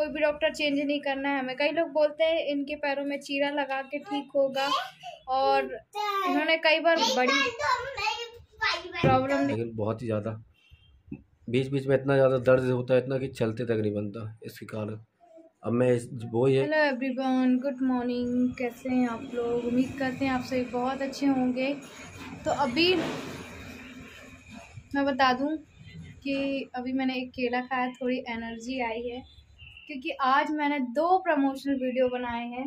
कोई भी doctor change नहीं करना है हमें कई लोग बोलते हैं इनके पैरों में चीरा लगा के ठीक होगा और इन्होंने कई बार बड़ी प्रॉब्लम लेकिन बहुत ही ज़्यादा बीच बीच में इतना ज़्यादा दर्द होता है इतना कि चलते तक नहीं बनता इसके कारण अब मैं वो ये हेलो एवरीवन गुड मॉर्निंग कैसे हैं आप लोग उम्मीद करते हैं आप सभी बहुत अच्छे होंगे तो अभी मैं बता दूं कि अभी मैंने एक केला खाया थोड़ी एनर्जी आई है क्योंकि आज मैंने दो प्रमोशनल वीडियो बनाए हैं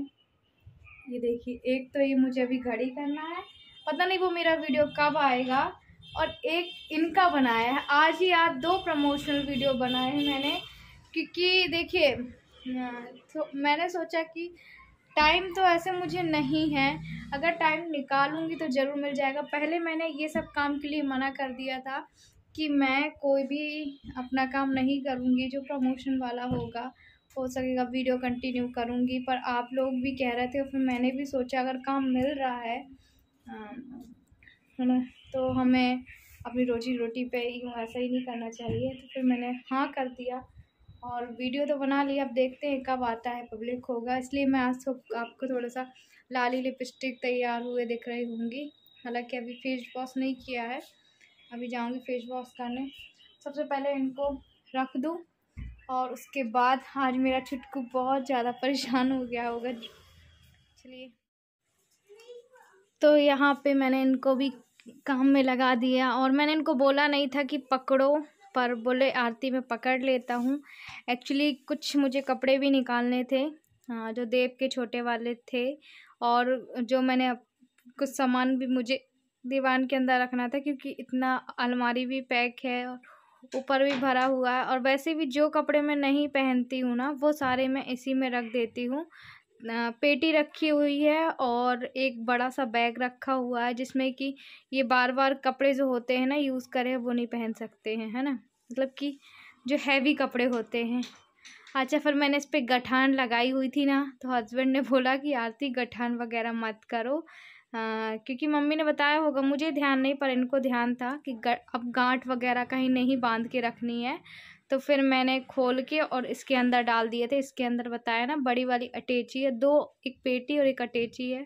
ये देखिए एक तो ये मुझे अभी घड़ी करना है पता नहीं वो मेरा वीडियो कब आएगा और एक इनका बनाया है आज ही आज दो प्रमोशनल वीडियो बनाए हैं मैंने क्योंकि देखिए हाँ, तो मैंने सोचा कि टाइम तो ऐसे मुझे नहीं है अगर टाइम निकालूंगी तो ज़रूर मिल जाएगा पहले मैंने ये सब काम के लिए मना कर दिया था कि मैं कोई भी अपना काम नहीं करूँगी जो प्रमोशन वाला होगा हो सकेगा वीडियो कंटिन्यू करूँगी पर आप लोग भी कह रहे थे और फिर मैंने भी सोचा अगर काम मिल रहा है तो हमें अपनी रोजी रोटी पे यूँ ऐसा ही नहीं करना चाहिए तो फिर मैंने हाँ कर दिया और वीडियो तो बना ली अब देखते हैं कब आता है पब्लिक होगा इसलिए मैं आज आपको थोड़ा सा लाली लिपस्टिक तैयार हुए दिख रही होंगी हालांकि अभी फेस वॉश नहीं किया है अभी जाऊँगी फेस वॉश करने सबसे पहले इनको रख दूँ और उसके बाद आज मेरा छुटकू बहुत ज़्यादा परेशान हो गया होगा चलिए तो यहाँ पे मैंने इनको भी काम में लगा दिया और मैंने इनको बोला नहीं था कि पकड़ो पर बोले आरती में पकड़ लेता हूँ एक्चुअली कुछ मुझे कपड़े भी निकालने थे जो देव के छोटे वाले थे और जो मैंने कुछ सामान भी मुझे दीवान के अंदर रखना था क्योंकि इतना अलमारी भी पैक है और ऊपर भी भरा हुआ है और वैसे भी जो कपड़े मैं नहीं पहनती हूँ ना वो सारे मैं इसी में रख देती हूँ पेटी रखी हुई है और एक बड़ा सा बैग रखा हुआ है जिसमें कि ये बार बार कपड़े जो होते हैं ना यूज़ करें वो नहीं पहन सकते हैं है ना मतलब कि जो हैवी कपड़े होते हैं अच्छा फिर मैंने इस पर गठान लगाई हुई थी ना तो हस्बैंड ने बोला कि आरती गठान वगैरह मत करो आ, हाँ, क्योंकि मम्मी ने बताया होगा मुझे ध्यान नहीं पर इनको ध्यान था कि ग अब गांठ वगैरह कहीं नहीं बांध के रखनी है तो फिर मैंने खोल के और इसके अंदर डाल दिए थे इसके अंदर बताया ना बड़ी वाली अटैची है दो एक पेटी और एक अटैची है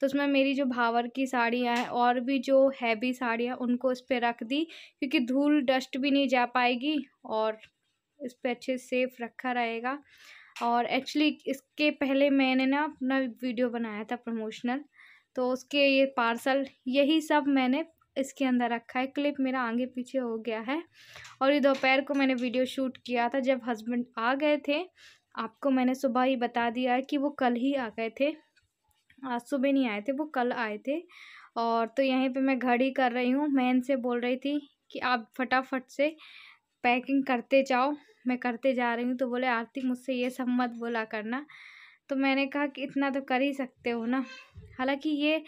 तो उसमें मेरी जो भावर की साड़ियाँ हैं और भी जो हैवी साड़ियाँ उनको इस पर रख दी क्योंकि धूल डस्ट भी नहीं जा पाएगी और इस पर अच्छे सेफ रखा रहेगा और एक्चुअली इसके पहले मैंने ना अपना वीडियो बनाया था प्रमोशनल तो उसके ये पार्सल यही सब मैंने इसके अंदर रखा है क्लिप मेरा आगे पीछे हो गया है और ये दोपहर को मैंने वीडियो शूट किया था जब हस्बैंड आ गए थे आपको मैंने सुबह ही बता दिया है कि वो कल ही आ गए थे आज सुबह नहीं आए थे वो कल आए थे और तो यहीं पे मैं घड़ी कर रही हूँ मैं इनसे बोल रही थी कि आप फटाफट से पैकिंग करते जाओ मैं करते जा रही हूँ तो बोले आरती मुझसे ये सब मत बोला करना तो मैंने कहा कि इतना तो कर ही सकते हो ना हालांकि ये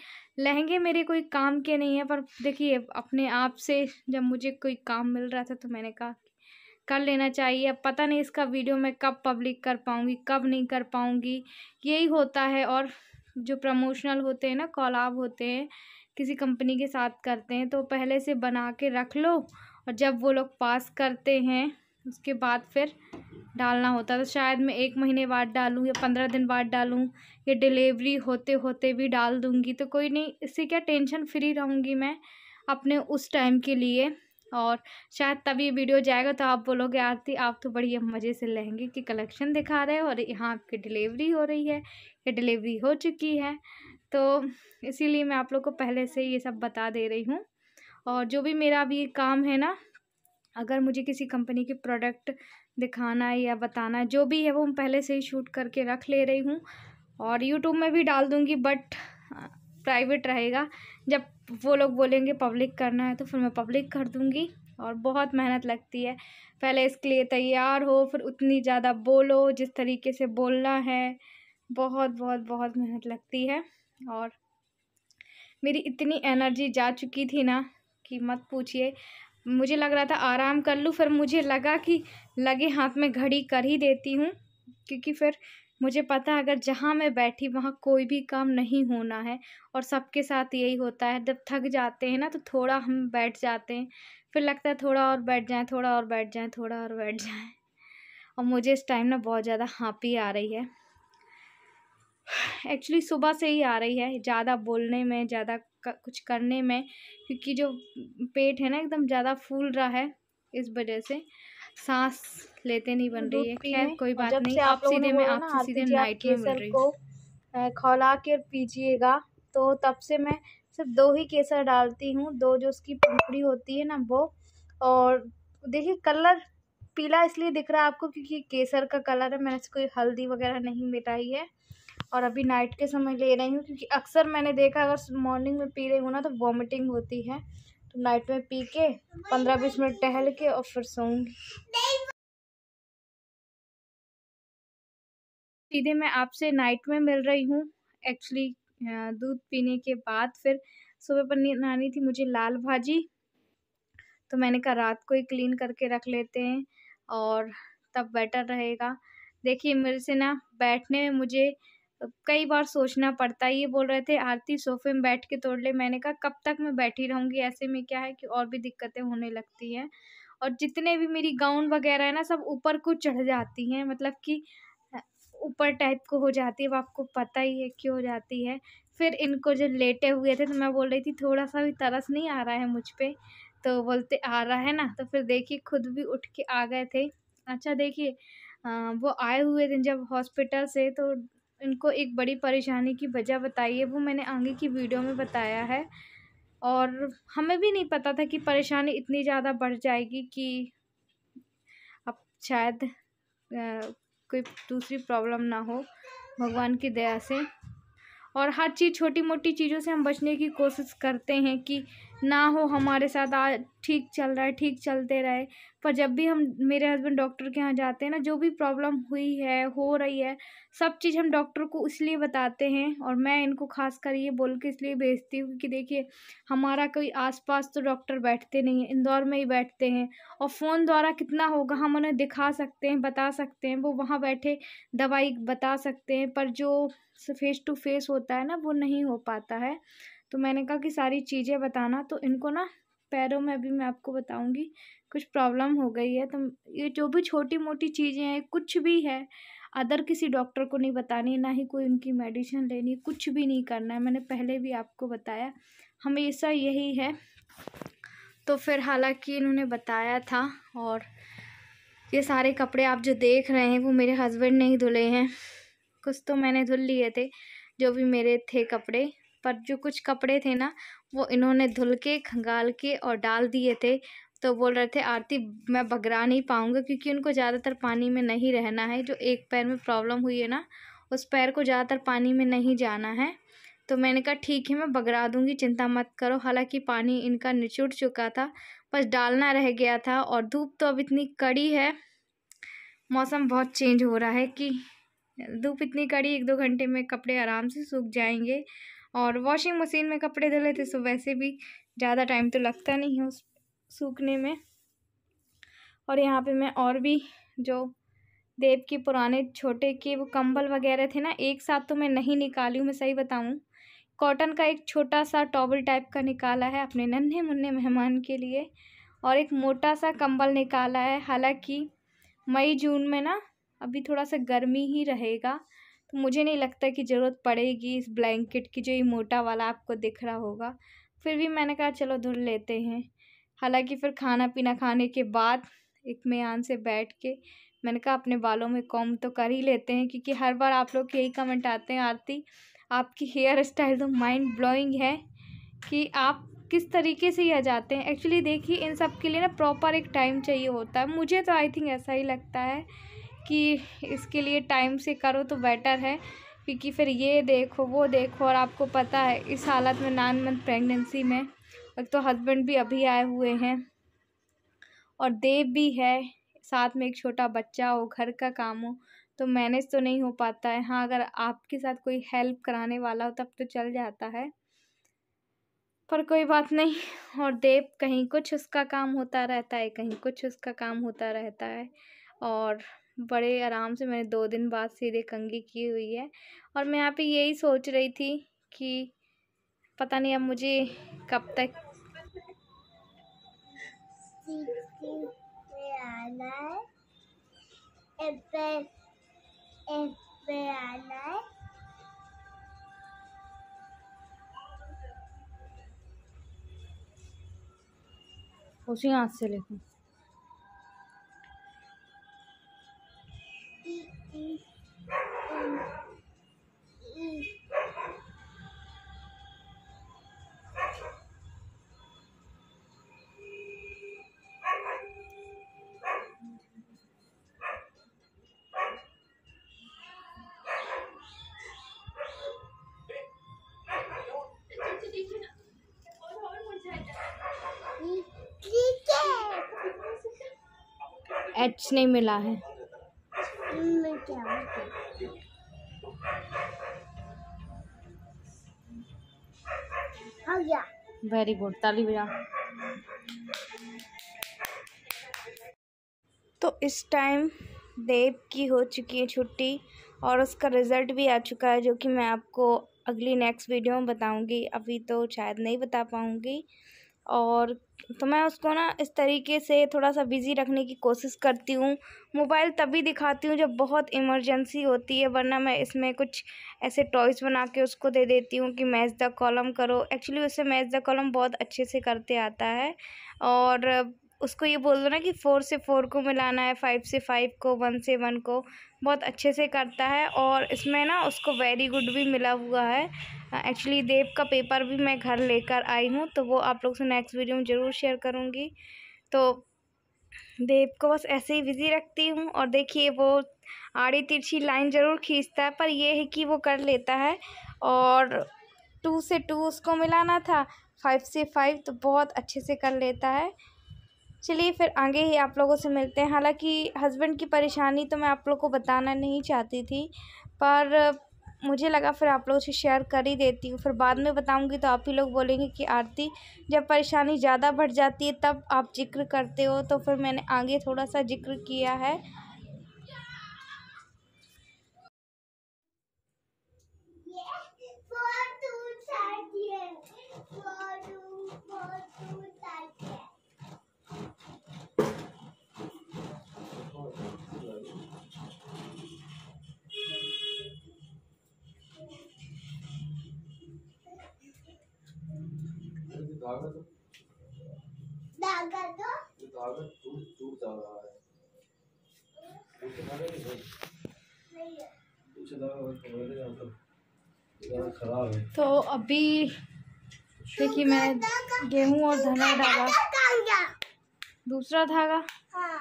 लहंगे मेरे कोई काम के नहीं है पर देखिए अपने आप से जब मुझे कोई काम मिल रहा था तो मैंने कहा कर लेना चाहिए अब पता नहीं इसका वीडियो मैं कब पब्लिक कर पाऊँगी कब नहीं कर पाऊँगी यही होता है और जो प्रमोशनल होते हैं ना कॉलाब होते हैं किसी कंपनी के साथ करते हैं तो पहले से बना के रख लो और जब वो लोग पास करते हैं उसके बाद फिर डालना होता है तो शायद मैं एक महीने बाद डालूँ या पंद्रह दिन बाद डालूँ कि डिलीवरी होते होते भी डाल दूँगी तो कोई नहीं इससे क्या टेंशन फ्री रहूँगी मैं अपने उस टाइम के लिए और शायद तभी वीडियो जाएगा तो आप बोलोगे आरती आप तो बढ़िया मज़े से लहंगे की कलेक्शन दिखा रहे हो और यहाँ आपकी डिलीवरी हो रही है या डिलीवरी हो चुकी है तो इसीलिए मैं आप लोग को पहले से ये सब बता दे रही हूँ और जो भी मेरा अभी काम है ना अगर मुझे किसी कंपनी के प्रोडक्ट दिखाना है या बताना है जो भी है वो मैं पहले से ही शूट करके रख ले रही हूँ और यूट्यूब में भी डाल दूँगी बट प्राइवेट रहेगा जब वो लोग बोलेंगे पब्लिक करना है तो फिर मैं पब्लिक कर दूँगी और बहुत मेहनत लगती है पहले इसके लिए तैयार हो फिर उतनी ज़्यादा बोलो जिस तरीके से बोलना है बहुत बहुत बहुत मेहनत लगती है और मेरी इतनी एनर्जी जा चुकी थी ना कि मत पूछिए मुझे लग रहा था आराम कर लूँ फिर मुझे लगा कि लगे हाथ में घड़ी कर ही देती हूँ क्योंकि फिर मुझे पता है अगर जहाँ मैं बैठी वहाँ कोई भी काम नहीं होना है और सबके साथ यही होता है जब थक जाते हैं ना तो थोड़ा हम बैठ जाते हैं फिर लगता है थोड़ा और बैठ जाएँ थोड़ा और बैठ जाएँ थोड़ा और बैठ जाएँ और मुझे इस टाइम ना बहुत ज़्यादा हाँपी आ रही है एक्चुअली सुबह से ही आ रही है ज़्यादा बोलने में ज़्यादा कुछ करने में क्योंकि जो पेट है ना एकदम ज़्यादा फूल रहा है इस वजह से सांस लेते नहीं बन रही है खैर कोई बात नहीं आप सीधे में आप सीधे नाइट में मिल रही को खौला के पीजिएगा तो तब से मैं सिर्फ दो ही केसर डालती हूँ दो जो उसकी पंखड़ी होती है ना वो और देखिए कलर पीला इसलिए दिख रहा है आपको क्योंकि केसर का कलर है मैंने कोई हल्दी वगैरह नहीं मिलाई है और अभी नाइट के समय ले रही हूँ क्योंकि अक्सर मैंने देखा अगर मॉर्निंग में पी रही हूँ ना तो वॉमिटिंग होती है तो नाइट में पी के पंद्रह बीस मिनट टहल के और फिर सोऊंगी सीधे मैं आपसे नाइट में मिल रही हूँ एक्चुअली दूध पीने के बाद फिर सुबह नानी थी मुझे लाल भाजी तो मैंने कहा रात को ही क्लीन करके रख लेते हैं और तब बेटर रहेगा देखिए मेरे से ना बैठने में मुझे कई बार सोचना पड़ता है ये बोल रहे थे आरती सोफे में बैठ के तोड़ ले मैंने कहा कब तक मैं बैठी रहूँगी ऐसे में क्या है कि और भी दिक्कतें होने लगती हैं और जितने भी मेरी गाउन वगैरह है ना सब ऊपर को चढ़ जाती हैं मतलब कि ऊपर टाइप को हो जाती है अब आपको पता ही है क्यों हो जाती है फिर इनको जब लेटे हुए थे तो मैं बोल रही थी थोड़ा सा भी तरस नहीं आ रहा है मुझ पर तो बोलते आ रहा है ना तो फिर देखिए खुद भी उठ के आ गए थे अच्छा देखिए वो आए हुए थे जब हॉस्पिटल से तो इनको एक बड़ी परेशानी की वजह बताई है वो मैंने आगे की वीडियो में बताया है और हमें भी नहीं पता था कि परेशानी इतनी ज़्यादा बढ़ जाएगी कि अब शायद आ, कोई दूसरी प्रॉब्लम ना हो भगवान की दया से और हर चीज़ छोटी मोटी चीज़ों से हम बचने की कोशिश करते हैं कि ना हो हमारे साथ आज ठीक चल रहा है ठीक चलते रहे पर जब भी हम मेरे हस्बैंड डॉक्टर के यहाँ जाते हैं ना जो भी प्रॉब्लम हुई है हो रही है सब चीज़ हम डॉक्टर को इसलिए बताते हैं और मैं इनको खास कर ये बोल के इसलिए भेजती हूँ कि देखिए हमारा कोई आसपास तो डॉक्टर बैठते नहीं हैं इंदौर में ही बैठते हैं और फ़ोन द्वारा कितना होगा हम उन्हें दिखा सकते हैं बता सकते हैं वो वहाँ बैठे दवाई बता सकते हैं पर जो फेस टू फेस होता है ना वो नहीं हो पाता है तो मैंने कहा कि सारी चीज़ें बताना तो इनको ना पैरों में भी मैं आपको बताऊंगी कुछ प्रॉब्लम हो गई है तो ये जो भी छोटी मोटी चीज़ें हैं कुछ भी है अदर किसी डॉक्टर को नहीं बतानी ना ही कोई उनकी मेडिसिन लेनी कुछ भी नहीं करना है मैंने पहले भी आपको बताया हमेशा यही है तो फिर हालांकि इन्होंने बताया था और ये सारे कपड़े आप जो देख रहे हैं वो मेरे हस्बैंड ने ही धुले हैं कुछ तो मैंने धुल लिए थे जो भी मेरे थे कपड़े पर जो कुछ कपड़े थे ना वो इन्होंने धुल के खंगाल के और डाल दिए थे तो बोल रहे थे आरती मैं बगरा नहीं पाऊँगा क्योंकि उनको ज़्यादातर पानी में नहीं रहना है जो एक पैर में प्रॉब्लम हुई है ना उस पैर को ज़्यादातर पानी में नहीं जाना है तो मैंने कहा ठीक है मैं बगरा दूंगी चिंता मत करो हालांकि पानी इनका निचुट चुका था बस डालना रह गया था और धूप तो अब इतनी कड़ी है मौसम बहुत चेंज हो रहा है कि धूप इतनी कड़ी एक दो घंटे में कपड़े आराम से सूख जाएंगे और वॉशिंग मशीन में कपड़े धुले थे सो तो वैसे भी ज़्यादा टाइम तो लगता नहीं है उस सूखने में और यहाँ पे मैं और भी जो देव के पुराने छोटे के वो कंबल वगैरह थे ना एक साथ तो मैं नहीं निकाली हूँ मैं सही बताऊँ कॉटन का एक छोटा सा टॉवल टाइप का निकाला है अपने नन्हे मुन्ने मेहमान के लिए और एक मोटा सा कंबल निकाला है हालांकि मई जून में ना अभी थोड़ा सा गर्मी ही रहेगा तो मुझे नहीं लगता कि ज़रूरत पड़ेगी इस ब्लैंकेट की जो ये मोटा वाला आपको दिख रहा होगा फिर भी मैंने कहा चलो धुल लेते हैं हालांकि फिर खाना पीना खाने के बाद एक मैं से बैठ के मैंने कहा अपने बालों में कॉम तो कर ही लेते हैं क्योंकि हर बार आप लोग यही कमेंट आते हैं आरती आपकी हेयर स्टाइल तो माइंड ब्लोइंग है कि आप किस तरीके से यह जाते हैं एक्चुअली देखिए इन सब के लिए ना प्रॉपर एक टाइम चाहिए होता है मुझे तो आई थिंक ऐसा ही लगता है कि इसके लिए टाइम से करो तो बेटर है क्योंकि फिर ये देखो वो देखो और आपको पता है इस हालत में नाइन मंथ प्रेगनेंसी में एक तो हस्बैंड भी अभी आए हुए हैं और देव भी है साथ में एक छोटा बच्चा हो घर का काम हो तो मैनेज तो नहीं हो पाता है हाँ अगर आपके साथ कोई हेल्प कराने वाला हो तब तो चल जाता है पर कोई बात नहीं और देव कहीं कुछ उसका काम होता रहता है कहीं कुछ उसका काम होता रहता है और बड़े आराम से मैंने दो दिन बाद सीधे कंगी की हुई है और मैं यहाँ पे यही सोच रही थी कि पता नहीं अब मुझे कब तक उसी हाथ से लिखूँ एच नहीं मिला है वेरी गुड ताली बजा तो इस टाइम देव की हो चुकी है छुट्टी और उसका रिज़ल्ट भी आ चुका है जो कि मैं आपको अगली नेक्स्ट वीडियो में बताऊंगी अभी तो शायद नहीं बता पाऊंगी और तो मैं उसको ना इस तरीके से थोड़ा सा बिज़ी रखने की कोशिश करती हूँ मोबाइल तभी दिखाती हूँ जब बहुत इमरजेंसी होती है वरना मैं इसमें कुछ ऐसे टॉयज़ बना के उसको दे देती हूँ कि मैच द कॉलम करो एक्चुअली उसे मैच द कॉलम बहुत अच्छे से करते आता है और उसको ये बोल दो ना कि फ़ोर से फ़ोर को मिलाना है फाइव से फाइव को वन से वन को बहुत अच्छे से करता है और इसमें ना उसको वेरी गुड भी मिला हुआ है एक्चुअली देव का पेपर भी मैं घर लेकर आई हूँ तो वो आप लोग से नेक्स्ट वीडियो में ज़रूर शेयर करूँगी तो देव को बस ऐसे ही बिज़ी रखती हूँ और देखिए वो आड़ी तिरछी लाइन ज़रूर खींचता है पर यह है कि वो कर लेता है और टू से टू उसको मिलाना था फाइव से फाइव तो बहुत अच्छे से कर लेता है चलिए फिर आगे ही आप लोगों से मिलते हैं हालांकि हस्बैंड की परेशानी तो मैं आप लोग को बताना नहीं चाहती थी पर मुझे लगा फिर आप लोगों से शेयर कर ही देती हूँ फिर बाद में बताऊँगी तो आप ही लोग बोलेंगे कि आरती जब परेशानी ज़्यादा बढ़ जाती है तब आप जिक्र करते हो तो फिर मैंने आगे थोड़ा सा जिक्र किया है तो तो ये टूट टूट जा रहा है नहीं खराब है तो अभी देखिए मैं गेहूं और धना डाला दूसरा धागा हाँ।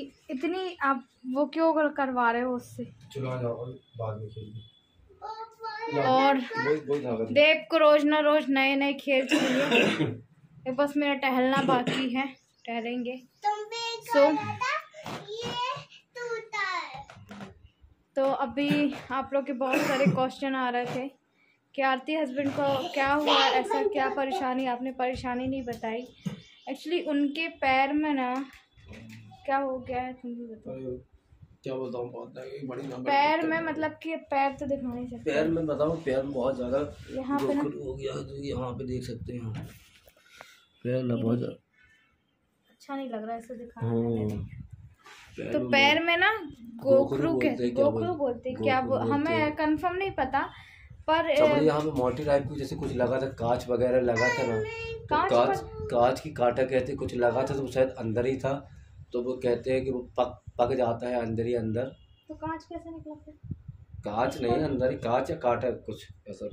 इतनी आप वो क्यों करवा रहे हो उससे चुला जाओ बाद में खेलिए और देव को रोज ना रोज नए नए खेल चाहिए बस मेरा टहलना बाकी है टहलेंगे सो तो अभी आप लोग के बहुत सारे क्वेश्चन आ रहे थे कि आरती हस्बैंड को क्या हुआ ऐसा क्या परेशानी आपने परेशानी नहीं बताई एक्चुअली उनके पैर में ना क्या हो गया है तुम भी बताओ क्या बोलता हूँ बहुत बड़ी पैर में मतलब कि पैर तो दिखा नहीं सकते पैर में बताऊँ पैर में बहुत ज़्यादा यहाँ गोखल हो गया है जो तो यहाँ पे देख सकते हैं पैर ना बहुत अच्छा नहीं लग रहा ऐसे दिखा हाँ। तो पैर में ना गोखरू के गोखरू बोलते हैं क्या हमें कंफर्म नहीं पता पर अच्छा, यहाँ पे मोटी टाइप की जैसे कुछ लगा था कांच वगैरह लगा था ना तो कांच कांच की काटा कहते कुछ लगा था तो शायद अंदर ही था तो वो कहते हैं कि वो पक पक जाता है अंदर ही अंदर तो कांच कैसे निकलते कांच नहीं अंदर ही कांच या काट है कुछ ऐसा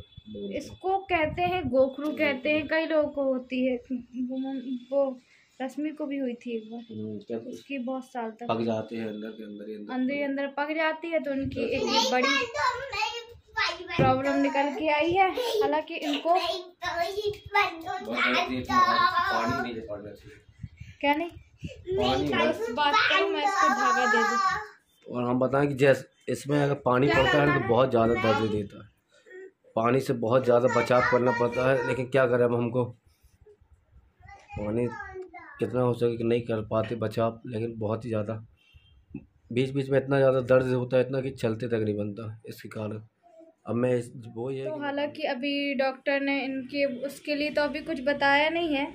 इसको कहते हैं गोखरू कहते हैं कई लोगों को होती है वो वो रश्मि को भी हुई थी एक हम्म, उसकी बहुत साल तक पक जाते हैं अंदर के अंदर ही अंदर अंदर ही अंदर पक जाती है तो उनकी अच्छा। एक बड़ी प्रॉब्लम निकल के आई है हालांकि इनको क्या नहीं और हम बताएं कि जैसे इसमें अगर पानी पड़ता है तो बहुत ज़्यादा दर्द देता है पानी से बहुत ज़्यादा बचाव करना पड़ता है लेकिन क्या करें अब हमको पानी कितना हो सके कि नहीं कर पाते बचाव लेकिन बहुत ही ज़्यादा बीच बीच में इतना ज़्यादा दर्द होता है इतना कि चलते तक नहीं बनता इसके कारण अब मैं वो ये तो हालांकि अभी डॉक्टर ने इनके उसके लिए तो अभी कुछ बताया नहीं है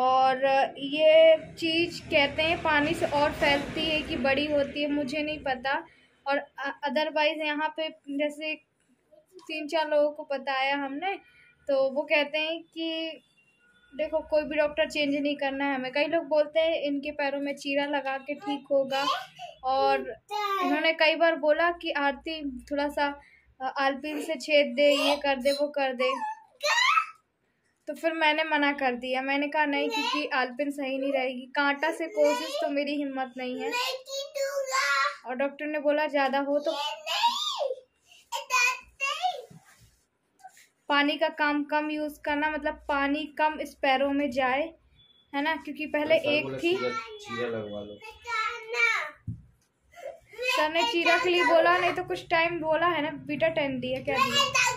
और ये चीज़ कहते हैं पानी से और फैलती है कि बड़ी होती है मुझे नहीं पता और अदरवाइज़ यहाँ पे जैसे तीन चार लोगों को बताया हमने तो वो कहते हैं कि देखो कोई भी डॉक्टर चेंज नहीं करना है हमें कई लोग बोलते हैं इनके पैरों में चीरा लगा के ठीक होगा और इन्होंने कई बार बोला कि आरती थोड़ा सा आलपिन से छेद दे ये कर दे वो कर दे तो फिर मैंने मना कर दिया मैंने कहा नहीं क्योंकि आलपिन सही नहीं रहेगी कांटा से कोशिश तो मेरी हिम्मत नहीं है और डॉक्टर ने बोला ज़्यादा हो तो पानी का काम कम यूज़ करना मतलब पानी कम स्पैरो में जाए है ना क्योंकि पहले एक थी सर ने चीरा के लिए बोला नहीं तो कुछ टाइम बोला है ना बीटा टाइम दिया क्या दिया